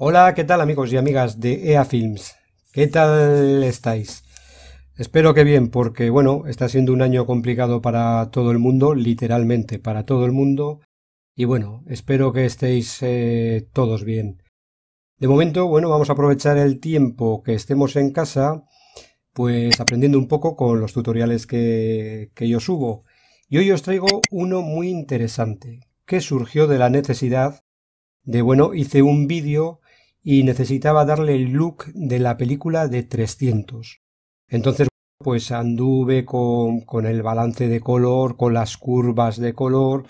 Hola, ¿qué tal amigos y amigas de EA Films? ¿Qué tal estáis? Espero que bien, porque bueno, está siendo un año complicado para todo el mundo, literalmente para todo el mundo. Y bueno, espero que estéis eh, todos bien. De momento, bueno, vamos a aprovechar el tiempo que estemos en casa, pues aprendiendo un poco con los tutoriales que, que yo subo. Y hoy os traigo uno muy interesante, que surgió de la necesidad de, bueno, hice un vídeo y necesitaba darle el look de la película de 300. Entonces, pues anduve con, el balance de color, con las curvas de color,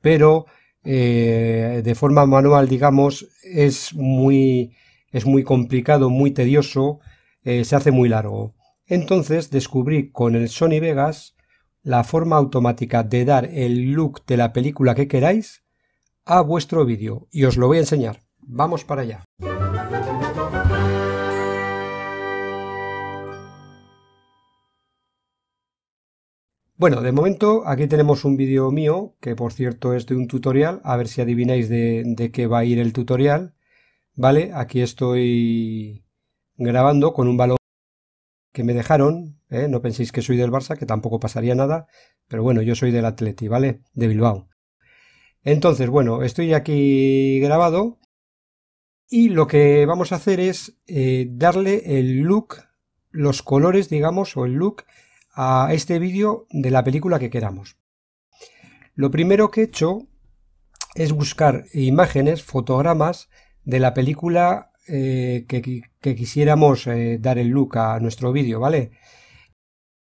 pero eh, de forma manual, digamos, es muy, es muy complicado, muy tedioso, eh, se hace muy largo. Entonces descubrí con el Sony Vegas la forma automática de dar el look de la película que queráis a vuestro vídeo y os lo voy a enseñar. Vamos para allá. Bueno, de momento aquí tenemos un vídeo mío, que por cierto es de un tutorial, a ver si adivináis de, qué va a ir el tutorial. Vale, aquí estoy grabando con un balón que me dejaron, ¿eh? no penséis que soy del Barça, que tampoco pasaría nada, pero bueno, yo soy del Atleti, ¿vale? De Bilbao. Entonces, bueno, estoy aquí grabado, y lo que vamos a hacer es eh, darle el look, los colores, digamos, o el look a este vídeo de la película que queramos. Lo primero que he hecho es buscar imágenes, fotogramas de la película eh, que, quisiéramos eh, dar el look a nuestro vídeo, ¿vale?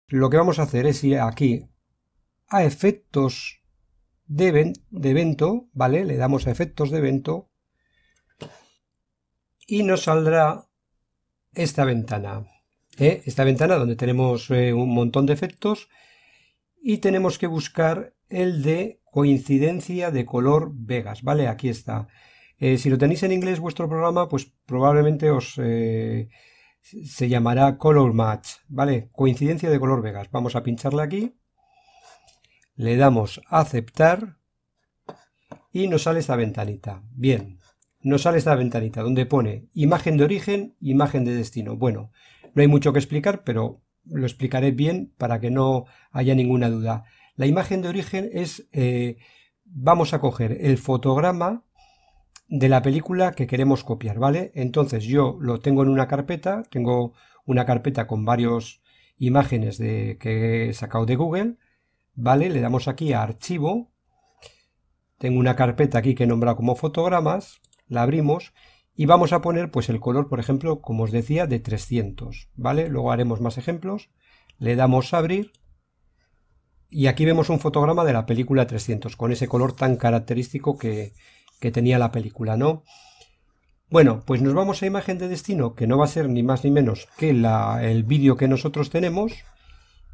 Lo que vamos a hacer es ir aquí a efectos de, de evento, ¿vale? Le damos a efectos de evento y nos saldrá esta ventana. ¿eh? Esta ventana donde tenemos eh, un montón de efectos y tenemos que buscar el de coincidencia de color Vegas, ¿vale? Aquí está. Eh, si lo tenéis en inglés vuestro programa, pues probablemente os se llamará Color Match, ¿vale? Coincidencia de color Vegas. Vamos a pincharle aquí, le damos a aceptar y nos sale esta ventanita. Bien, nos sale esta ventanita donde pone imagen de origen, imagen de destino. Bueno, no hay mucho que explicar, pero lo explicaré bien para que no haya ninguna duda. La imagen de origen es, eh, vamos a coger el fotograma de la película que queremos copiar, ¿vale? Entonces yo lo tengo en una carpeta, tengo una carpeta con varias imágenes de, que he sacado de Google, ¿vale? Le damos aquí a archivo, tengo una carpeta aquí que he nombrado como fotogramas, la abrimos y vamos a poner pues el color, por ejemplo, como os decía, de 300, ¿vale? Luego haremos más ejemplos, le damos a abrir y aquí vemos un fotograma de la película 300 con ese color tan característico que, que tenía la película, ¿no? Bueno, pues nos vamos a imagen de destino, que no va a ser ni más ni menos que la, el vídeo que nosotros tenemos,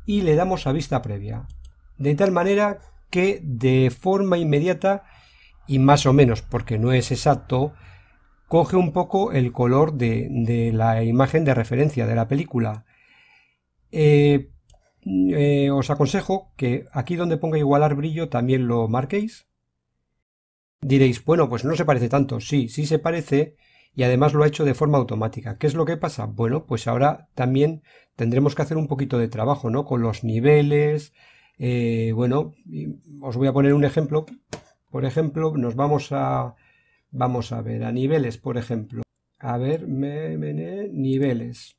y le damos a vista previa. De tal manera que de forma inmediata y más o menos, porque no es exacto, coge un poco el color de, la imagen de referencia de la película. Eh, eh, os aconsejo que aquí donde ponga igualar brillo también lo marquéis. Diréis, bueno, pues no se parece tanto. Sí, sí se parece y además lo ha hecho de forma automática. ¿Qué es lo que pasa? Bueno, pues ahora también tendremos que hacer un poquito de trabajo, ¿no? Con los niveles. Eh, bueno, os voy a poner un ejemplo por ejemplo, nos vamos a, vamos a ver a niveles, por ejemplo. A ver, me, niveles.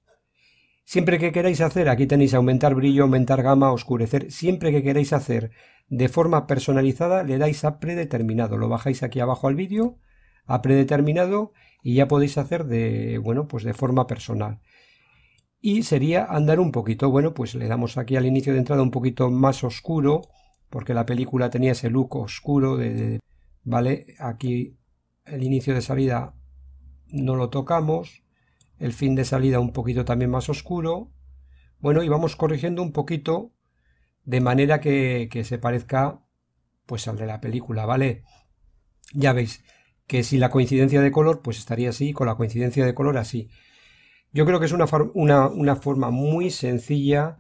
Siempre que queráis hacer, aquí tenéis aumentar brillo, aumentar gama, oscurecer, siempre que queráis hacer de forma personalizada le dais a predeterminado, lo bajáis aquí abajo al vídeo, a predeterminado y ya podéis hacer de, bueno, pues de forma personal. Y sería andar un poquito, bueno, pues le damos aquí al inicio de entrada un poquito más oscuro, porque la película tenía ese look oscuro de, vale, aquí el inicio de salida no lo tocamos, el fin de salida un poquito también más oscuro, bueno, y vamos corrigiendo un poquito de manera que, que se parezca pues al de la película, ¿vale? Ya veis que si la coincidencia de color, pues estaría así, con la coincidencia de color así. Yo creo que es una, una forma muy sencilla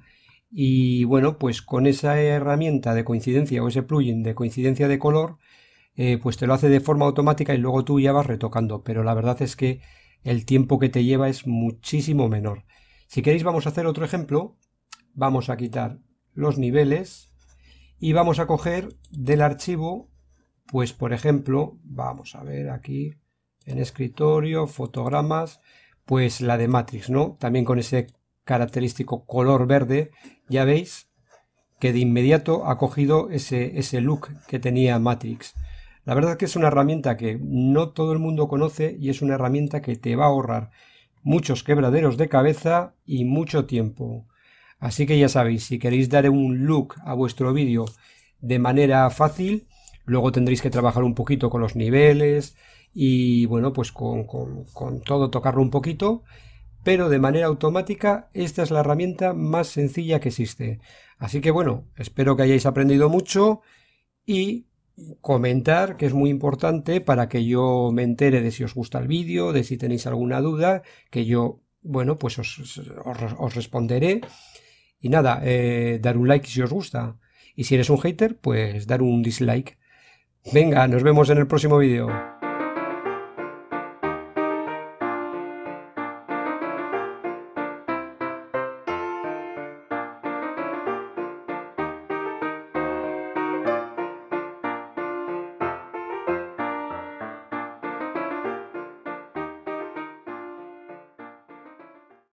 y bueno, pues con esa herramienta de coincidencia o ese plugin de coincidencia de color, eh, pues te lo hace de forma automática y luego tú ya vas retocando. Pero la verdad es que el tiempo que te lleva es muchísimo menor. Si queréis vamos a hacer otro ejemplo. Vamos a quitar los niveles y vamos a coger del archivo, pues por ejemplo, vamos a ver aquí en escritorio, fotogramas, pues la de Matrix, ¿no? También con ese característico color verde, ya veis que de inmediato ha cogido ese, ese look que tenía Matrix. La verdad es que es una herramienta que no todo el mundo conoce y es una herramienta que te va a ahorrar muchos quebraderos de cabeza y mucho tiempo. Así que ya sabéis, si queréis dar un look a vuestro vídeo de manera fácil, luego tendréis que trabajar un poquito con los niveles y bueno, pues con, con todo tocarlo un poquito pero de manera automática esta es la herramienta más sencilla que existe. Así que bueno, espero que hayáis aprendido mucho y comentar, que es muy importante para que yo me entere de si os gusta el vídeo, de si tenéis alguna duda, que yo, bueno, pues os, responderé. Y nada, eh, dar un like si os gusta. Y si eres un hater, pues dar un dislike. Venga, nos vemos en el próximo vídeo.